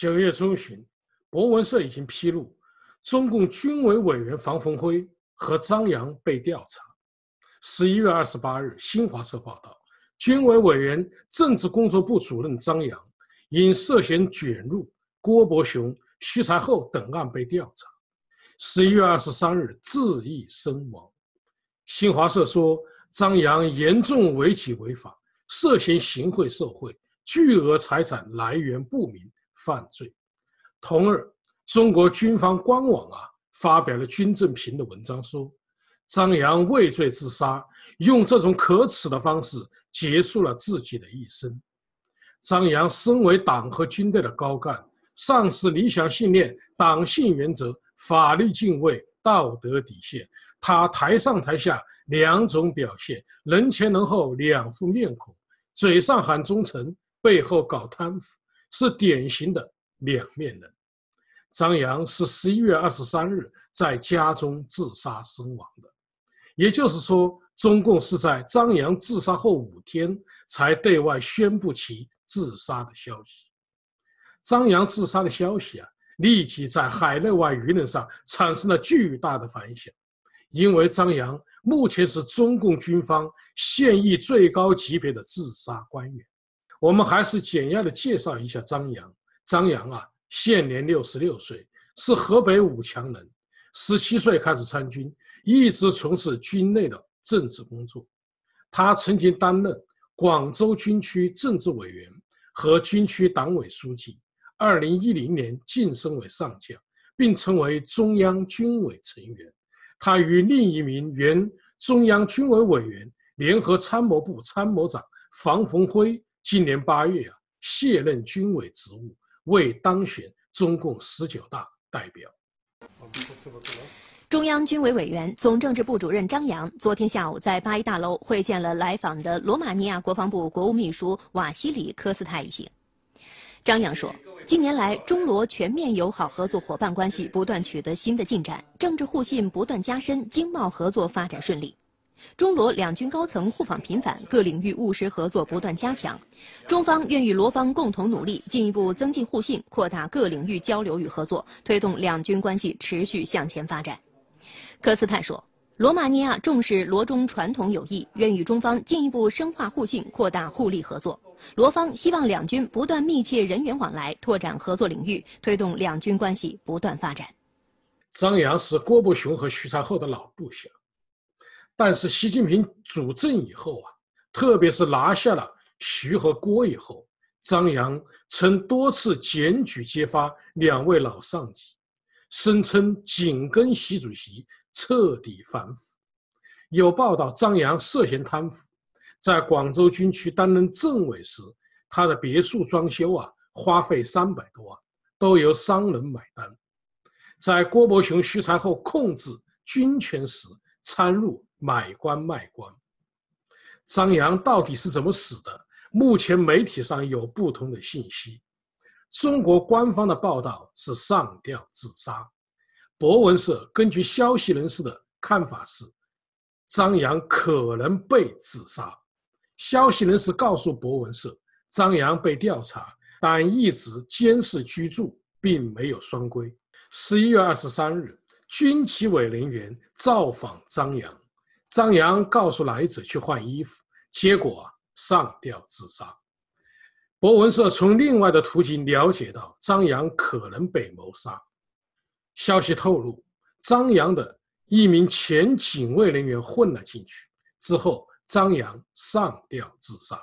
九月中旬，博文社已经披露，中共军委委员房峰辉和张扬被调查。十一月二十八日，新华社报道，军委委员政治工作部主任张扬因涉嫌卷入郭伯雄、徐才厚等案被调查。十一月二十三日，自缢身亡。新华社说，张扬严重违纪违法，涉嫌行贿受贿，巨额财产来源不明。犯罪。同日，中国军方官网啊发表了军政评的文章，说张扬畏罪自杀，用这种可耻的方式结束了自己的一生。张扬身为党和军队的高干，丧失理想信念、党性原则、法律敬畏、道德底线。他台上台下两种表现，人前人后两副面孔，嘴上喊忠诚，背后搞贪腐。是典型的两面人。张杨是十一月二十三日在家中自杀身亡的，也就是说，中共是在张扬自杀后五天才对外宣布其自杀的消息。张扬自杀的消息啊，立即在海内外舆论上产生了巨大的反响，因为张扬目前是中共军方现役最高级别的自杀官员。我们还是简要的介绍一下张杨。张杨啊，现年六十六岁，是河北武强人。十七岁开始参军，一直从事军内的政治工作。他曾经担任广州军区政治委员和军区党委书记。二零一零年晋升为上将，并成为中央军委成员。他与另一名原中央军委委员、联合参谋部参谋长房洪辉。今年八月啊，卸任军委职务，未当选中共十九大代表。中央军委委员、总政治部主任张扬昨天下午在八一大楼会见了来访的罗马尼亚国防部国务秘书瓦西里科斯泰一行。张扬说，近年来中罗全面友好合作伙伴关系不断取得新的进展，政治互信不断加深，经贸合作发展顺利。中罗两军高层互访频繁，各领域务实合作不断加强。中方愿与罗方共同努力，进一步增进互信，扩大各领域交流与合作，推动两军关系持续向前发展。科斯泰说：“罗马尼亚重视罗中传统友谊，愿与中方进一步深化互信，扩大互利合作。罗方希望两军不断密切人员往来，拓展合作领域，推动两军关系不断发展。”张扬是郭伯雄和徐才厚的老部下。但是习近平主政以后啊，特别是拿下了徐和郭以后，张扬曾多次检举揭发两位老上级，声称紧跟习主席彻底反腐。有报道，张扬涉嫌贪腐，在广州军区担任政委时，他的别墅装修啊花费三百多万，都由商人买单。在郭伯雄、徐才厚控制军权时参入。买官卖官，张扬到底是怎么死的？目前媒体上有不同的信息。中国官方的报道是上吊自杀，博文社根据消息人士的看法是，张扬可能被自杀。消息人士告诉博文社，张扬被调查，但一直监视居住，并没有双规。十一月二十三日，军旗委人员造访张扬，张扬告诉来者去换衣服，结果上吊自杀。博文社从另外的途径了解到，张扬可能被谋杀。消息透露，张扬的一名前警卫人员混了进去，之后张扬上吊自杀。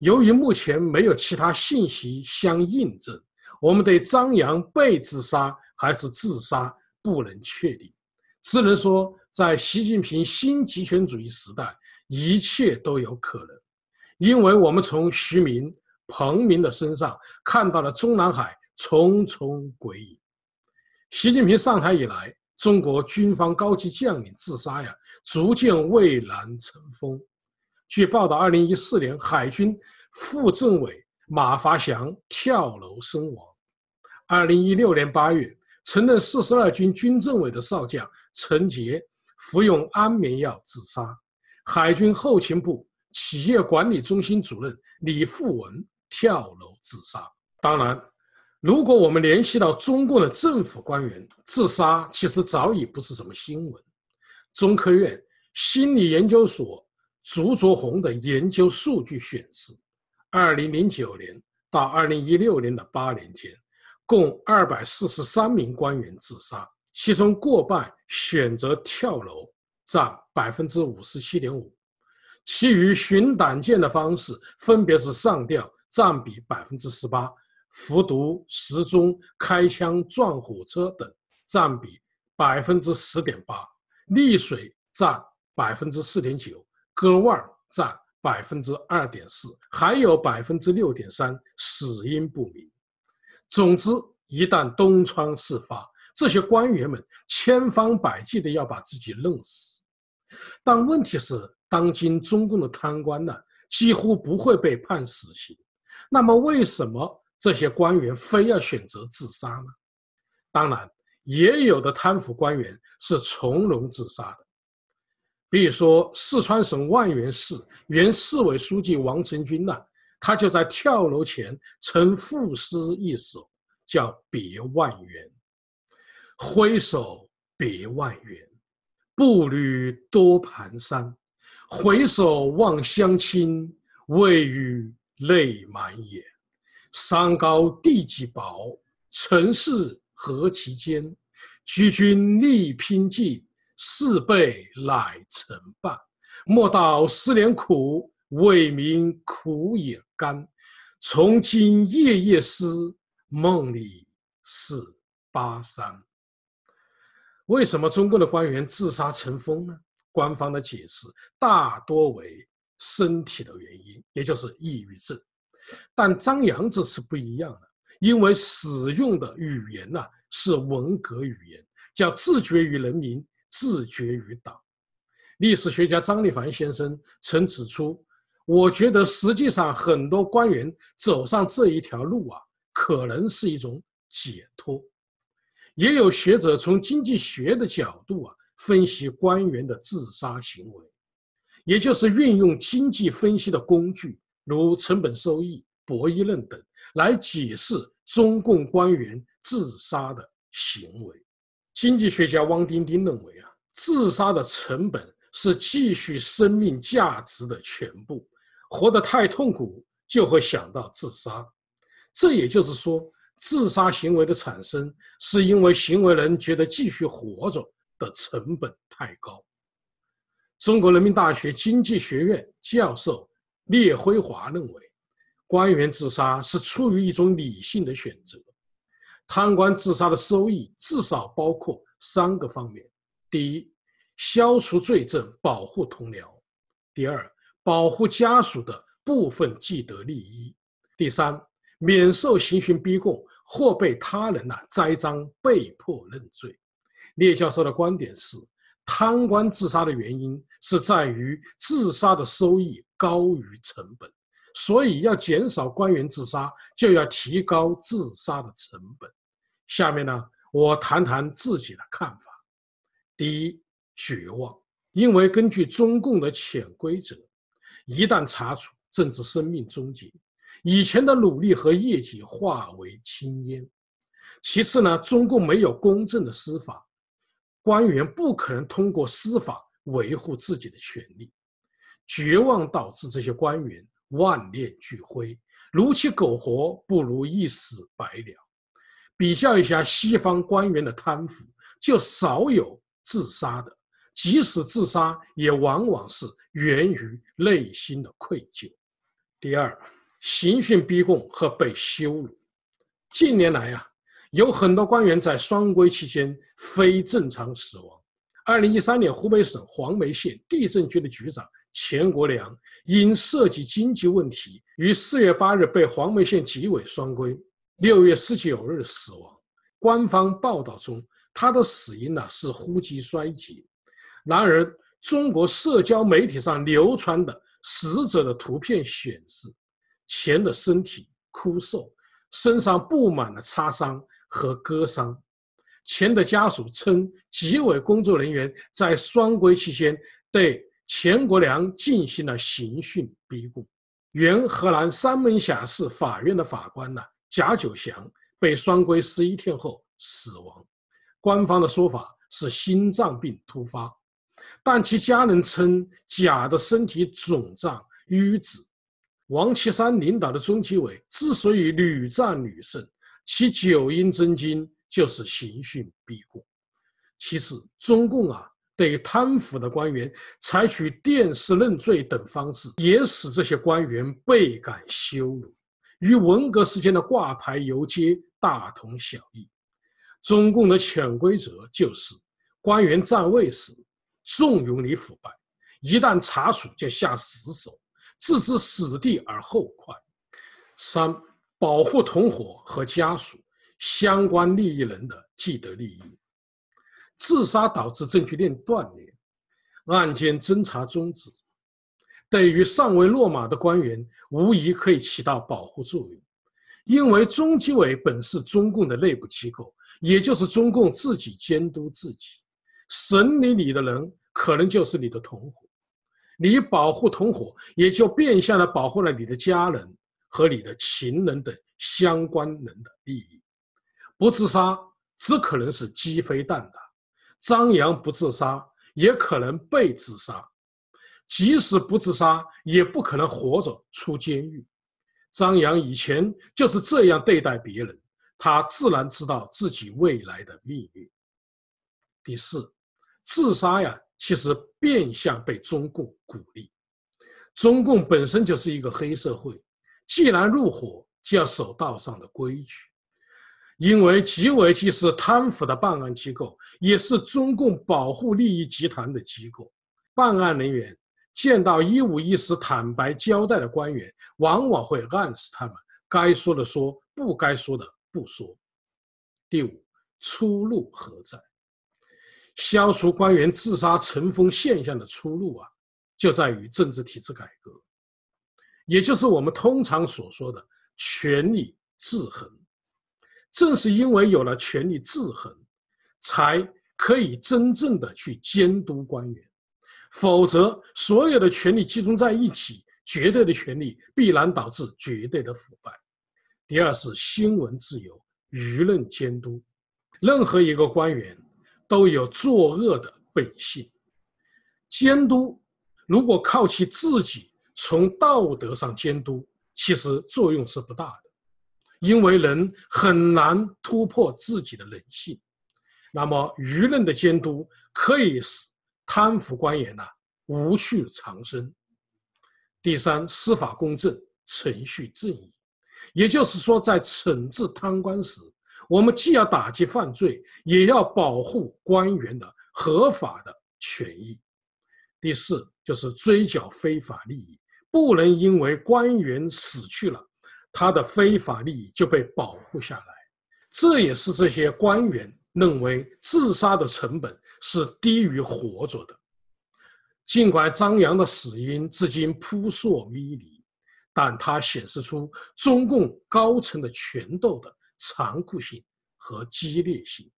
由于目前没有其他信息相印证，我们对张扬被自杀还是自杀不能确定，只能说。在习近平新极权主义时代，一切都有可能，因为我们从徐明、彭明的身上看到了中南海重重鬼影。习近平上台以来，中国军方高级将领自杀呀，逐渐蔚然成风。据报道，二零一四年，海军副政委马发祥跳楼身亡；二零一六年八月，曾任四十二军军政委的少将陈杰。服用安眠药自杀，海军后勤部企业管理中心主任李富文跳楼自杀。当然，如果我们联系到中共的政府官员自杀，其实早已不是什么新闻。中科院心理研究所朱卓红的研究数据显示，二零零九年到二零一六年的八年间，共二百四十三名官员自杀。其中过半选择跳楼，占百分之五十七点五；其余寻短见的方式分别是上吊，占比百分之十八；服毒、失踪、开枪、撞火车等，占比百分之十点八；溺水占百分之四点九；割腕占百分之二点四；还有百分之六点三死因不明。总之，一旦东窗事发。这些官员们千方百计的要把自己弄死，但问题是，当今中共的贪官呢，几乎不会被判死刑。那么，为什么这些官员非要选择自杀呢？当然，也有的贪腐官员是从容自杀的，比如说四川省万源市原市委书记王成军呢，他就在跳楼前曾赋诗一首，叫《别万源》。挥手别万缘，步履多蹒跚。回首望乡亲，未语泪满眼。山高地几薄，城市何其间？举君力拼尽，事倍乃成半。莫道思恋苦，为民苦也甘。从今夜夜思，梦里是巴山。为什么中共的官员自杀成风呢？官方的解释大多为身体的原因，也就是抑郁症。但张扬这次不一样了，因为使用的语言呐是文革语言，叫“自觉于人民，自觉于党”。历史学家张立凡先生曾指出，我觉得实际上很多官员走上这一条路啊，可能是一种解脱。也有学者从经济学的角度啊，分析官员的自杀行为，也就是运用经济分析的工具，如成本收益、博弈论等，来解释中共官员自杀的行为。经济学家汪丁丁认为啊，自杀的成本是继续生命价值的全部，活得太痛苦就会想到自杀。这也就是说。自杀行为的产生，是因为行为人觉得继续活着的成本太高。中国人民大学经济学院教授聂辉华认为，官员自杀是出于一种理性的选择。贪官自杀的收益至少包括三个方面：第一，消除罪证，保护同僚；第二，保护家属的部分既得利益；第三。免受刑讯逼供，或被他人呐栽赃，被迫认罪。聂教授的观点是，贪官自杀的原因是在于自杀的收益高于成本，所以要减少官员自杀，就要提高自杀的成本。下面呢，我谈谈自己的看法。第一，绝望，因为根据中共的潜规则，一旦查处，政治生命终结。以前的努力和业绩化为青烟。其次呢，中共没有公正的司法，官员不可能通过司法维护自己的权利。绝望导致这些官员万念俱灰，如其苟活，不如一死百了。比较一下西方官员的贪腐，就少有自杀的，即使自杀，也往往是源于内心的愧疚。第二。刑讯逼供和被羞辱。近年来啊，有很多官员在双规期间非正常死亡。二零一三年，湖北省黄梅县地震局的局长钱国良因涉及经济问题，于四月八日被黄梅县纪委双规，六月十九日死亡。官方报道中，他的死因呢是呼吸衰竭。然而，中国社交媒体上流传的死者的图片显示，钱的身体枯瘦，身上布满了擦伤和割伤。钱的家属称，纪委工作人员在双规期间对钱国良进行了刑讯逼供。原河南三门峡市法院的法官呢贾九祥被双规十一天后死亡，官方的说法是心脏病突发，但其家人称贾的身体肿胀淤紫。王岐山领导的中纪委之所以屡战屡胜，其九阴真经就是刑讯逼供。其次，中共啊，对贪腐的官员采取电视认罪等方式，也使这些官员倍感羞辱，与文革时间的挂牌游街大同小异。中共的潜规则就是，官员在位时纵容你腐败，一旦查处就下死手。置之死地而后快。三、保护同伙和家属、相关利益人的既得利益。自杀导致证据链断裂，案件侦查终止。对于尚未落马的官员，无疑可以起到保护作用。因为中纪委本是中共的内部机构，也就是中共自己监督自己。审理你的人，可能就是你的同伙。你保护同伙，也就变相的保护了你的家人和你的情人等相关人的利益。不自杀，只可能是鸡飞蛋打；张扬不自杀，也可能被自杀。即使不自杀，也不可能活着出监狱。张扬以前就是这样对待别人，他自然知道自己未来的命运。第四，自杀呀。其实变相被中共鼓励，中共本身就是一个黑社会，既然入伙，就要守道上的规矩，因为纪委既是贪腐的办案机构，也是中共保护利益集团的机构，办案人员见到一五一十坦白交代的官员，往往会暗示他们该说的说，不该说的不说。第五，出路何在？消除官员自杀成风现象的出路啊，就在于政治体制改革，也就是我们通常所说的权力制衡。正是因为有了权力制衡，才可以真正的去监督官员，否则所有的权力集中在一起，绝对的权力必然导致绝对的腐败。第二是新闻自由、舆论监督，任何一个官员。都有作恶的本性，监督如果靠其自己从道德上监督，其实作用是不大的，因为人很难突破自己的人性。那么舆论的监督可以使贪腐官员呢无序藏身。第三，司法公正、程序正义，也就是说，在惩治贪官时。我们既要打击犯罪，也要保护官员的合法的权益。第四，就是追缴非法利益，不能因为官员死去了，他的非法利益就被保护下来。这也是这些官员认为自杀的成本是低于活着的。尽管张扬的死因至今扑朔迷离，但它显示出中共高层的权斗的。残酷性和激烈性。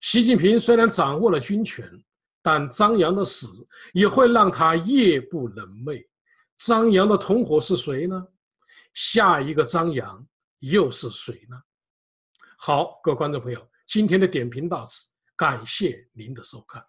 习近平虽然掌握了军权，但张扬的死也会让他夜不能寐。张扬的同伙是谁呢？下一个张扬又是谁呢？好，各位观众朋友，今天的点评到此，感谢您的收看。